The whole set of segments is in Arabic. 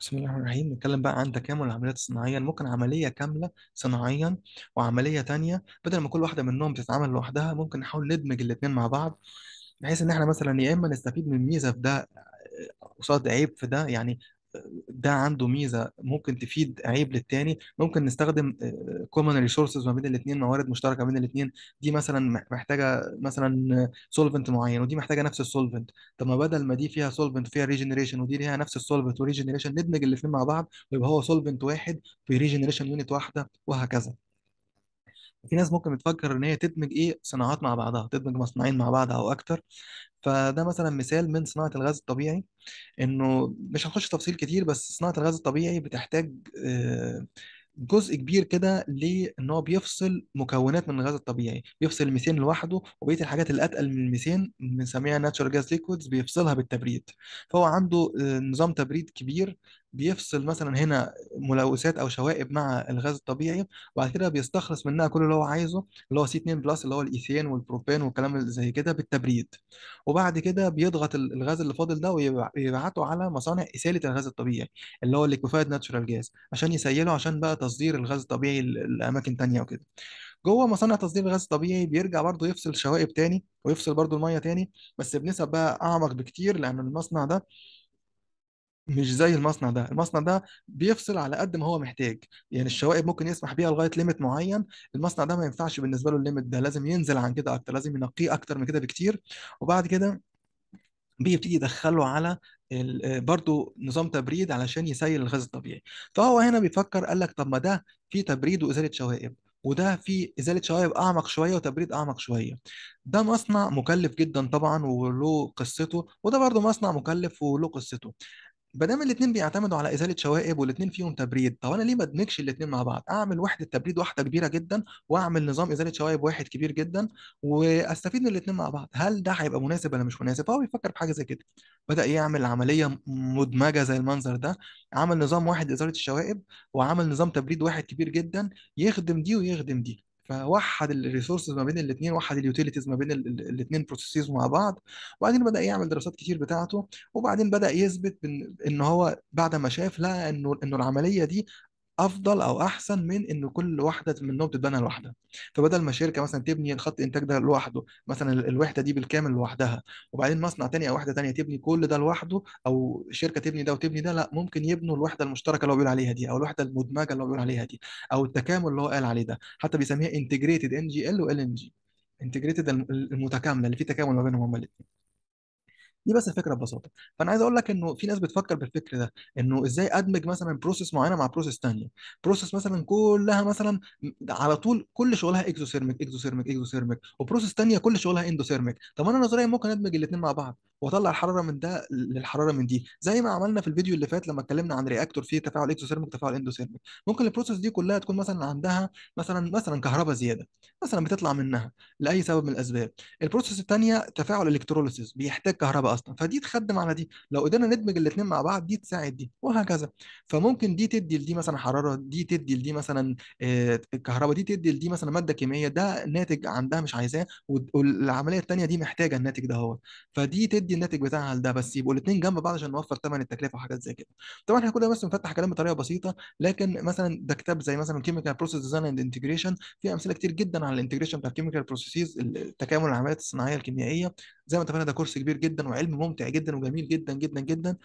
بسم الله الرحمن الرحيم نتكلم بقى عن تكامل العمليات الصناعية ممكن عملية كاملة صناعيا وعملية تانية بدل ما كل واحدة منهم بتتعمل لوحدها ممكن نحاول ندمج الاتنين مع بعض بحيث ان احنا مثلا يا اما نستفيد من ميزة في ده آه، قصاد عيب في ده يعني ده عنده ميزه ممكن تفيد عيب للتاني ممكن نستخدم كومن آه، ريسورسز ما بين الاثنين موارد مشتركه بين الاثنين دي مثلا محتاجه مثلا سولفنت معين ودي محتاجه نفس السولفنت طب ما بدل ما دي فيها سولفنت فيها ريجنريشن ودي ليها نفس السولفنت وريجنريشن ندمج الاثنين مع بعض ويبقى هو سولفنت واحد في ريجنريشن يونت واحده وهكذا في ناس ممكن بتفكر ان هي تدمج ايه صناعات مع بعضها تدمج مصنعين مع بعض او اكتر فده مثلا مثال من صناعه الغاز الطبيعي انه مش هنخش تفصيل كتير بس صناعه الغاز الطبيعي بتحتاج آه، جزء كبير كده لان هو بيفصل مكونات من الغاز الطبيعي بيفصل الميثين لوحده وبقيه الحاجات اللي اتقل من الميثين بنسميها ناتشورال جاز ليكويدز بيفصلها بالتبريد فهو عنده آه، نظام تبريد كبير بيفصل مثلا هنا ملوثات او شوائب مع الغاز الطبيعي وبعد كده بيستخلص منها كل اللي هو عايزه اللي هو سي 2 بلس اللي هو الايثين والبروبان والكلام اللي زي كده بالتبريد وبعد كده بيضغط الغاز اللي فاضل ده ويبعته على مصانع اساله الغاز الطبيعي اللي هو الليكوفايد ناتشورال جاز عشان يسيله عشان بقى تصدير الغاز الطبيعي لاماكن ثانيه وكده جوه مصانع تصدير الغاز الطبيعي بيرجع برضه يفصل شوائب تاني ويفصل برضه الميه تاني بس بنسب بقى اعمق بكتير لان المصنع ده مش زي المصنع ده المصنع ده بيفصل على قد ما هو محتاج يعني الشوائب ممكن يسمح بيها لغايه ليميت معين المصنع ده ما ينفعش بالنسبه له الليميت ده لازم ينزل عن كده اكتر لازم ينقيه اكتر من كده بكتير وبعد كده بيبتدي يدخله على برضه نظام تبريد علشان يسيل الغاز الطبيعي فهو هنا بيفكر قال لك طب ما ده في تبريد وازاله شوائب وده في ازاله شوائب اعمق شويه وتبريد اعمق شويه ده مصنع مكلف جدا طبعا وله قصته وده برضه مصنع مكلف وله قصته ما دام الاثنين بيعتمدوا على ازاله شوائب والاثنين فيهم تبريد طب انا ليه ما ادمجش الاثنين مع بعض اعمل وحده تبريد واحده كبيره جدا واعمل نظام ازاله شوائب واحد كبير جدا واستفيد من الاثنين مع بعض هل ده هيبقى مناسب ولا مش مناسب فهو بيفكر في حاجه زي كده بدا يعمل عمليه مدمجه زي المنظر ده عمل نظام واحد ازاله الشوائب وعمل نظام تبريد واحد كبير جدا يخدم دي ويخدم دي فوحد الريسورسز ما بين الاثنين وحد اليوتيليتيز ما بين الاثنين بروسيسز مع بعض وبعدين بدا يعمل دراسات كتير بتاعته وبعدين بدا يثبت ان هو بعد ما شاف لقى انه انه العمليه دي افضل او احسن من ان كل واحده منهم تتبنى لوحدها فبدل ما شركه مثلا تبني الخط انتاج ده لوحده مثلا الوحده دي بالكامل لوحدها وبعدين مصنع تاني او وحده تانيه تبني كل ده لوحده او شركه تبني ده وتبني ده لا ممكن يبنوا الوحده المشتركه اللي هو بيقول عليها دي او الوحده المدمجه اللي هو بيقول عليها دي او التكامل اللي هو قال عليه ده حتى بيسميها انتجريتد ان جي ال وال ان جي انتجريتد المتكامله اللي فيه تكامل ما بينهم هما الاثنين دي بس الفكره ببساطه فانا عايز اقول لك انه في ناس بتفكر بالفكر ده انه ازاي ادمج مثلا بروسيس معينه مع بروسيس ثانيه بروسيس مثلا كلها مثلا على طول كل شغلها اكزوثيرميك اكزوثيرميك اكزوثيرميك وبروسيس ثانيه كل شغلها اندوثيرميك طب انا نظريا ممكن ادمج الاثنين مع بعض واطلع الحراره من ده للحراره من دي زي ما عملنا في الفيديو اللي فات لما اتكلمنا عن رياكتور فيه تفاعل اكزوثيرميك تفاعل اندوثيرميك ممكن البروسيس دي كلها تكون مثلا عندها مثلا مثلا كهرباء زياده مثلا بتطلع منها لاي سبب من الاسباب البروسيس الثانيه تفاعل الكتروليسيس بيحتاج كهرباء صعبه اصلا فدي تخدم على دي لو قدرنا ندمج الاثنين مع بعض دي تساعد دي وهكذا فممكن دي تدي لدي مثلا حراره دي تدي لدي مثلا الكهرباء آه، دي تدي لدي مثلا ماده كيميائيه ده ناتج عندها مش عايزاه والعمليه الثانيه دي محتاجه الناتج ده هو فدي تدي الناتج بتاعها لده بس يبقوا الاثنين جنب بعض عشان نوفر ثمن التكلفه وحاجات زي كده طبعا احنا كنا بس بنفتح كلام بطريقه بسيطه لكن مثلا ده كتاب زي مثلا كيميكال بروسيس ديزاين اند انتجريشن في امثله كتير جدا على الانتجريشن بتاع الكيميكال بروسيسز التكامل العمليات الصناعيه الكيميائيه زي ما اتفقنا ده كورس كبير جدا وعلم ممتع جدا وجميل جدا جدا جدا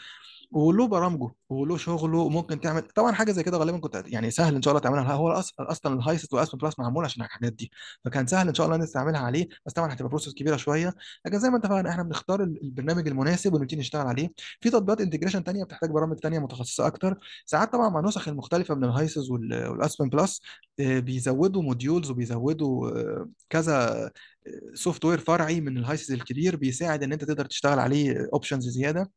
وله برامجه وله شغله ممكن تعمل طبعا حاجه زي كده غالبا كنت يعني سهل ان شاء الله تعملها هو اصلا الهايست واسم بلس معمول عشان الحاجات دي فكان سهل ان شاء الله نستعملها عليه بس طبعا هتبقى بروسس كبيره شويه لكن زي ما اتفقنا احنا بنختار البرنامج المناسب ونبتدي نشتغل عليه في تطبيقات انتجريشن ثانيه بتحتاج برامج ثانيه متخصصه اكتر ساعات طبعا مع النسخ المختلفه من الهايسز والاسبن بلس آه، بيزودوا موديولز وبيزودوا آه، كذا سوفت آه، وير فرعي من الهايسز الكبير بيساعد ان انت تقدر تشتغل عليه اوبشنز زياده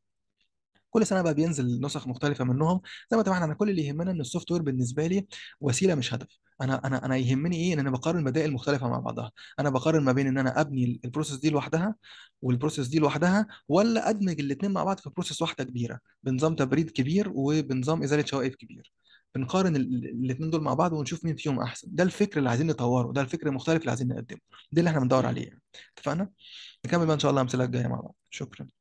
كل سنه بقى بينزل نسخ مختلفه منهم زي ما اتفقنا انا كل اللي يهمنا ان السوفت وير بالنسبه لي وسيله مش هدف انا انا انا يهمني ايه ان انا بقارن البدائل المختلفه مع بعضها انا بقارن ما بين ان انا ابني البروسيس دي لوحدها والبروسيس دي لوحدها ولا ادمج الاثنين مع بعض في بروسيس واحده كبيره بنظام تبريد كبير وبنظام ازاله شوائب كبير بنقارن الاثنين دول مع بعض ونشوف مين فيهم احسن ده الفكر اللي عايزين نطوره ده الفكر المختلف اللي عايزين نقدمه ده اللي احنا بندور عليه اتفقنا نكمل بقى ان شاء الله امثله الجايه مع بعض شكرا